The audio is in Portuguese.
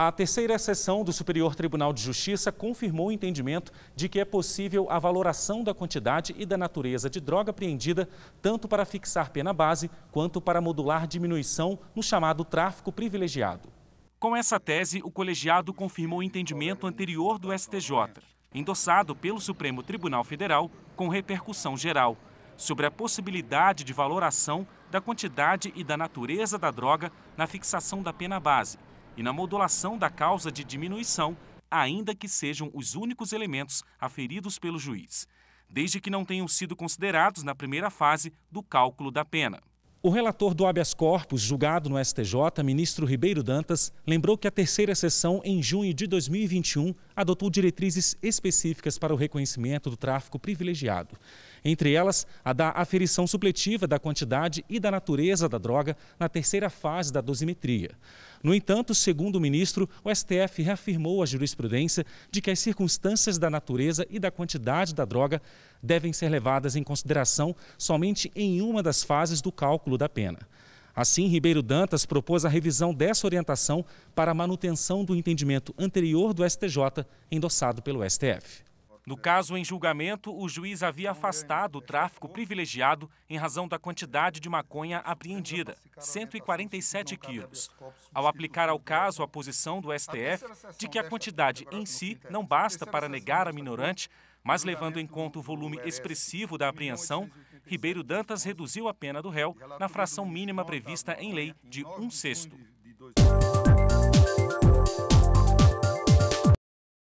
A terceira sessão do Superior Tribunal de Justiça confirmou o entendimento de que é possível a valoração da quantidade e da natureza de droga apreendida, tanto para fixar pena base quanto para modular diminuição no chamado tráfico privilegiado. Com essa tese, o colegiado confirmou o entendimento anterior do STJ, endossado pelo Supremo Tribunal Federal com repercussão geral, sobre a possibilidade de valoração da quantidade e da natureza da droga na fixação da pena base e na modulação da causa de diminuição, ainda que sejam os únicos elementos aferidos pelo juiz, desde que não tenham sido considerados na primeira fase do cálculo da pena. O relator do habeas corpus julgado no STJ, ministro Ribeiro Dantas, lembrou que a terceira sessão, em junho de 2021, adotou diretrizes específicas para o reconhecimento do tráfico privilegiado. Entre elas, a da aferição supletiva da quantidade e da natureza da droga na terceira fase da dosimetria. No entanto, segundo o ministro, o STF reafirmou a jurisprudência de que as circunstâncias da natureza e da quantidade da droga devem ser levadas em consideração somente em uma das fases do cálculo da pena. Assim, Ribeiro Dantas propôs a revisão dessa orientação para a manutenção do entendimento anterior do STJ, endossado pelo STF. No caso em julgamento, o juiz havia afastado o tráfico privilegiado em razão da quantidade de maconha apreendida, 147 quilos. Ao aplicar ao caso a posição do STF de que a quantidade em si não basta para negar a minorante, mas levando em conta o volume expressivo da apreensão, Ribeiro Dantas reduziu a pena do réu na fração mínima prevista em lei de um sexto.